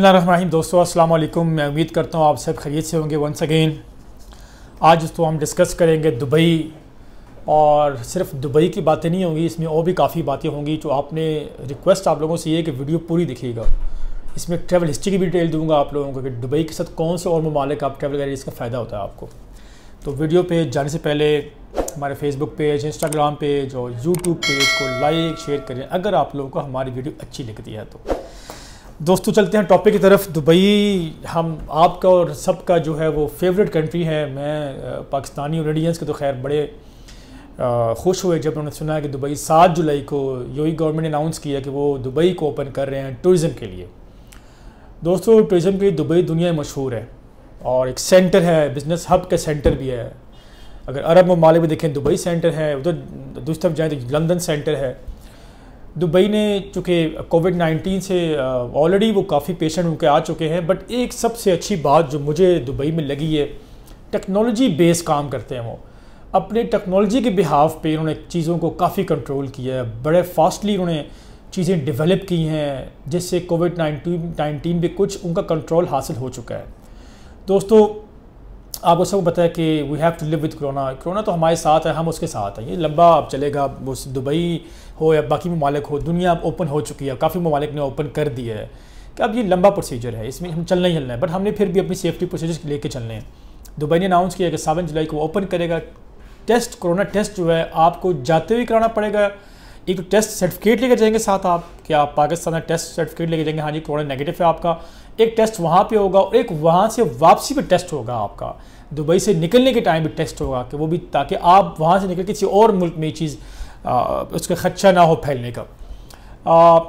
बसमीम दोस्तों अस्सलाम वालेकुम मैं उम्मीद करता हूँ आप सब खरीद से होंगे वंस अगेन आज दोस्तों हम डिस्कस करेंगे दुबई और सिर्फ दुबई की बातें नहीं होंगी इसमें और भी काफ़ी बातें होंगी जो आपने रिक्वेस्ट आप लोगों से ये कि वीडियो पूरी दिखेगा इसमें ट्रैवल हिस्ट्री की भी डिटेल दूंगा आप लोगों को कि दुबई के साथ कौन से और ममालिक आप ट्रैवल करें इसका फ़ायदा होता है आपको तो वीडियो पे जाने से पहले हमारे फेसबुक पेज इंस्टाग्राम पेज और यूट्यूब पेज को लाइक शेयर करें अगर आप लोगों को हमारी वीडियो अच्छी लगती है तो दोस्तों तो चलते हैं टॉपिक की तरफ दुबई हम आपका और सबका जो है वो फेवरेट कंट्री है मैं पाकिस्तानी और इंडियंस के तो खैर बड़े खुश हुए जब उन्होंने सुना कि दुबई सात जुलाई को यूई गवर्नमेंट ने अनाउंस किया कि वो दुबई को ओपन कर रहे हैं टूरिज़म के लिए दोस्तों टूरिज़म के लिए दुबई दुनिया में मशहूर है और एक सेंटर है बिज़नेस हब का सेंटर भी है अगर अरब ममालिक देखें दुबई सेंटर है उधर दूसरी तरफ जाएँ तो लंदन सेंटर है दुबई ने चूँकि कोविड 19 से ऑलरेडी वो काफ़ी पेशेंट उनके आ चुके हैं बट एक सबसे अच्छी बात जो मुझे दुबई में लगी है टेक्नोलॉजी बेस काम करते हैं वो अपने टेक्नोलॉजी के बिहाफ पे इन्होंने चीज़ों को काफ़ी कंट्रोल किया है बड़े फास्टली उन्होंने चीज़ें डेवलप की हैं जिससे कोविड नाइन्टीन नाइन्टीन पे कुछ उनका कंट्रोल हासिल हो चुका है दोस्तों आपको सबको पता है कि we have to live with corona corona तो हमारे साथ है हम उसके साथ हैं ये लंबा अब चलेगा वो दुबई हो या बाकी ममालिक हो दुनिया अब ओपन हो चुकी है काफ़ी ममालिक ने ओपन कर दिया है कि अब ये लंबा प्रोसीजर है इसमें हम चलना ही चलना है बट हमने फिर भी अपनी सेफ्टी प्रोसीजर्स लेके चलने हैं दुबई ने अनाउंस किया कि सेवन जुलाई को ओपन करेगा टेस्ट कोरोना टेस्ट जो है आपको जाते हुए कराना पड़ेगा एक तो टेस्ट सर्टिफिकेट लेकर जाएंगे साथ आप कि आप पाकिस्तान में टेस्ट सर्टिफिकेट लेकर जाएंगे हाँ जी कोरोना नेगेटिव है आपका एक टेस्ट वहाँ पे होगा और एक वहाँ से वापसी पे टेस्ट होगा आपका दुबई से निकलने के टाइम भी टेस्ट होगा कि वो भी ताकि आप वहाँ से निकल किसी और मुल्क में ये चीज़ उसका खदशा ना हो फैलने का आ,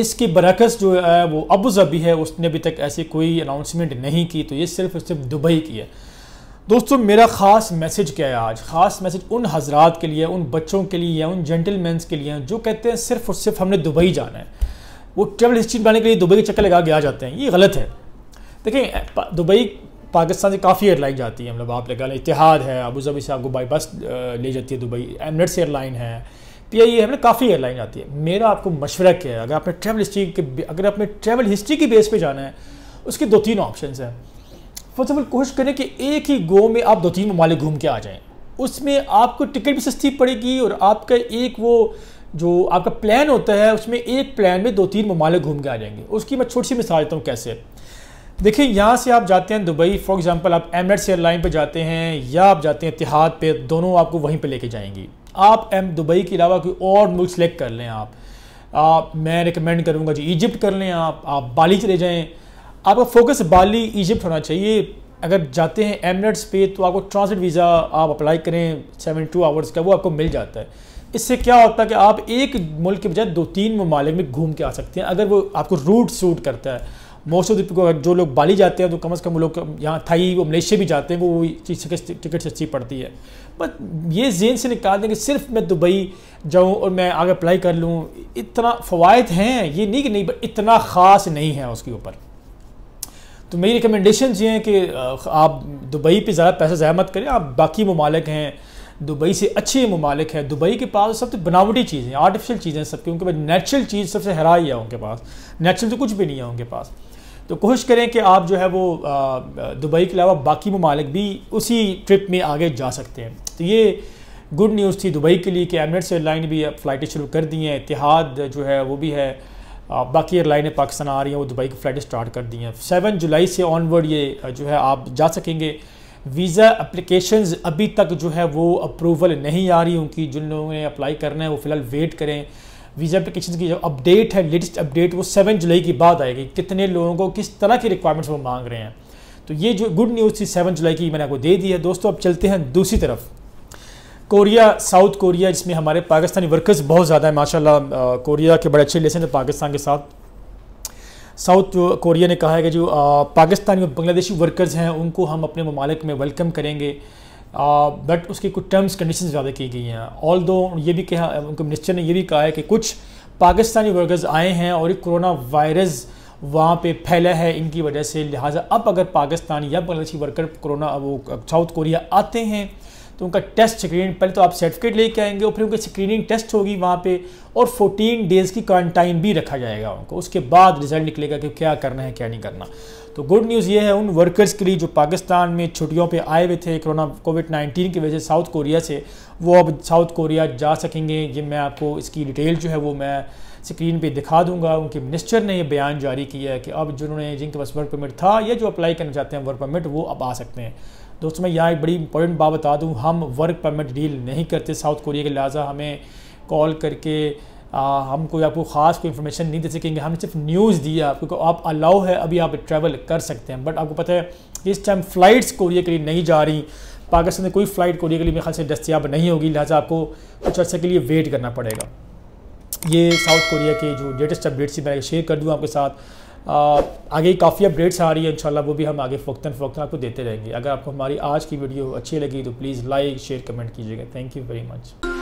इसके बरकस जो है वो अबू जबी है उसने अभी तक ऐसी कोई अनाउंसमेंट नहीं की तो ये सिर्फ सिर्फ दुबई की है दोस्तों मेरा ख़ास मैसेज क्या है आज ख़ास मैसेज उन हजरात के लिए उन बच्चों के लिए या उन जेंटलमैन के लिए जो कहते हैं सिर्फ और सिर्फ हमने दुबई जाना है वो ट्रेवल हिस्ट्री बनाने के लिए दुबई के चक्कर लगा के आ जाते हैं ये गलत है देखें दुबई पाकिस्तान से काफ़ी एयरलाइन जाती है मतलब आप लगा लें इतिहाद है अबू जबी से आपको बाई बस ले जाती है दुबई एमरेट्स एयरलाइन है पी आई है मतलब काफ़ी एयरलाइन आती है मेरा आपको मशवरा क्या है अगर आपने ट्रैवल हिस्ट्री के अगर आपने ट्रैवल हिस्ट्री की बेस पर जाना है उसके दो तीन ऑप्शन हैं फर्स्ट ऑफ ऑल कोशिश करें कि एक ही गो में आप दो तीन ममालिक घूम के आ जाएँ उसमें आपको टिकट भी सस्ती पड़ेगी और आपका एक वो जो आपका प्लान होता है उसमें एक प्लान में दो तीन ममालिक घूम के आ जाएंगे उसकी मैं छोटी सी मिसाल देता हूँ कैसे देखिए यहाँ से आप जाते हैं दुबई फॉर एग्जांपल आप एमरेट्स एयरलाइन पर जाते हैं या आप जाते हैं इतिहाद पे दोनों आपको वहीं पर लेके जाएंगी आप एम दुबई के अलावा कोई और मुल्क सेलेक्ट कर लें आप, आप मैं रिकमेंड करूँगा जी इजिप्ट कर लें आप आप बाली चले जाएँ आपका फोकस बाली इजिप्ट होना चाहिए अगर जाते हैं एमरेट्स पे तो आपको ट्रांसिट वीज़ा आप अप्लाई करें सेवन टू आवर्स का वो आपको मिल जाता है इससे क्या होता है कि आप एक मुल्क के बजाय दो तीन ममालिक में घूम के आ सकते हैं अगर वो आपको रूट सूट करता है मोस्ट ऑफ द जो लोग बाली जाते हैं तो कम अज़ कम लोग यहाँ थाई वो मलेशिया भी जाते हैं वो चीज़ टिकट अच्छी पड़ती है बट ये जेन से निकाल दें कि सिर्फ मैं दुबई जाऊँ और मैं आगे अप्लाई कर लूँ इतना फ़वाद हैं ये नहीं कि नहीं बट इतना ख़ास नहीं है उसके ऊपर तो मेरी रिकमेंडेशन ये हैं कि आप दुबई पे ज़्यादा पैसा ज़्यादा मत करें आप बाकी ममालिक हैं दुबई से अच्छे ममालिक हैं दुबई के पास तो सबसे बनावटी चीज़ें आर्टिफिशियल चीज़ें सबके उनके पास नेचुरल चीज़ सबसे हरा ही है उनके पास नेचुरल तो कुछ भी नहीं है उनके पास तो कोशिश करें कि आप जो है वो दुबई के अलावा बाकी ममालिक भी उसी ट्रिप में आगे जा सकते हैं तो ये गुड न्यूज़ थी दुबई के लिए कि एमरेट्स एयरलाइन भी फ्लाइटें शुरू कर दी हैं इतिहाद जो है वो भी है बाकी एयरलाइनें पाकिस्तान आ रही हैं वो दुबई की फ़्लाइट स्टार्ट कर दी हैं सेवन जुलाई से ऑनवर्ड ये जो है आप जा सकेंगे वीज़ा अप्लीकेशन अभी तक जो है वो अप्रूवल नहीं आ रही उनकी जिन लोगों ने अप्लाई करना है वो फ़िलहाल वेट करें वीज़ा अप्लीकेशन की जो अपडेट है लेटेस्ट अपडेट वो सेवन जुलाई के बाद आएगी कितने लोगों को किस तरह की रिक्वायरमेंट्स वो मांग रहे हैं तो ये जो गुड न्यूज़ थी सेवन जुलाई की मैंने आपको दे दी है दोस्तों अब चलते हैं दूसरी तरफ कोरिया साउथ कोरिया जिसमें हमारे पाकिस्तानी वर्कर्स बहुत ज़्यादा हैं माशाल्लाह कोरिया के बड़े अच्छे लेसन थे पाकिस्तान के साथ साउथ कोरिया ने कहा है कि जो पाकिस्तानी और बांग्लादेशी वर्कर्स हैं उनको हम अपने ममालिक में वेलकम करेंगे बट उसकी कुछ टर्म्स कंडीशन ज़्यादा की गई हैं ऑल दो ये भी कहा उनके मिनिस्टर ने ये भी कहा है कि कुछ पाकिस्तानी वर्कर्स आए हैं और ये कोरोना वायरस वहाँ पे फैला है इनकी वजह से लिहाजा अब अगर पाकिस्तान या बांग्लादेशी वर्कर कोरोना वो साउथ कोरिया आते हैं तो उनका टेस्ट स्क्रीन पहले तो आप सर्टिफिकेट लेके आएंगे और फिर उनकी स्क्रीनिंग टेस्ट होगी वहाँ पे और 14 डेज़ की क्वारंटाइन भी रखा जाएगा उनको उसके बाद रिजल्ट निकलेगा कि क्या करना है क्या नहीं करना तो गुड न्यूज़ ये है उन वर्कर्स के लिए जो पाकिस्तान में छुट्टियों पर आए हुए थे कोरोना कोविड नाइन्टीन की वजह से साउथ कोरिया से वो अब साउथ कोरिया जा सकेंगे ये मैं आपको इसकी डिटेल जो है वो मैं स्क्रीन पे दिखा दूंगा उनके मिनिस्टर ने ये बयान जारी किया है कि अब जिन्होंने जिनके पास वर्क परमिट था या जो अप्लाई करना चाहते हैं वर्क परमिट वो अब आ सकते हैं दोस्तों मैं यहाँ एक बड़ी इंपॉर्टेंट बात बता दूँ हम वर्क परमिट डील नहीं करते साउथ कोरिया के लिहाजा हमें कॉल करके आ, हम कोई आपको ख़ास कोई इन्फॉर्मेशन नहीं दे सकेंगे हमने सिर्फ न्यूज़ दी है आपको आप अलाउ है अभी आप ट्रैवल कर सकते हैं बट आपको पता है इस टाइम फ़्लाइट्स कोरिया के लिए नहीं जा रही पाकिस्तान में कोई फ़्लाइट कोरिया के लिए मेरे ख्याल से दस्तियाब नहीं होगी लिहाजा आपको कुछ अर्से के लिए वेट करना पड़ेगा ये साउथ कोरिया के जो लेटेस्ट अपडेट्स थी मैं शेयर कर दूँ आपके साथ आगे काफ़ी अपडेट्स आ रही है इंशाल्लाह वो भी हम आगे फ़क्ता फ़क्ता आपको देते रहेंगे अगर आपको हमारी आज की वीडियो अच्छी लगी तो प्लीज़ लाइक शेयर कमेंट कीजिएगा थैंक यू वेरी मच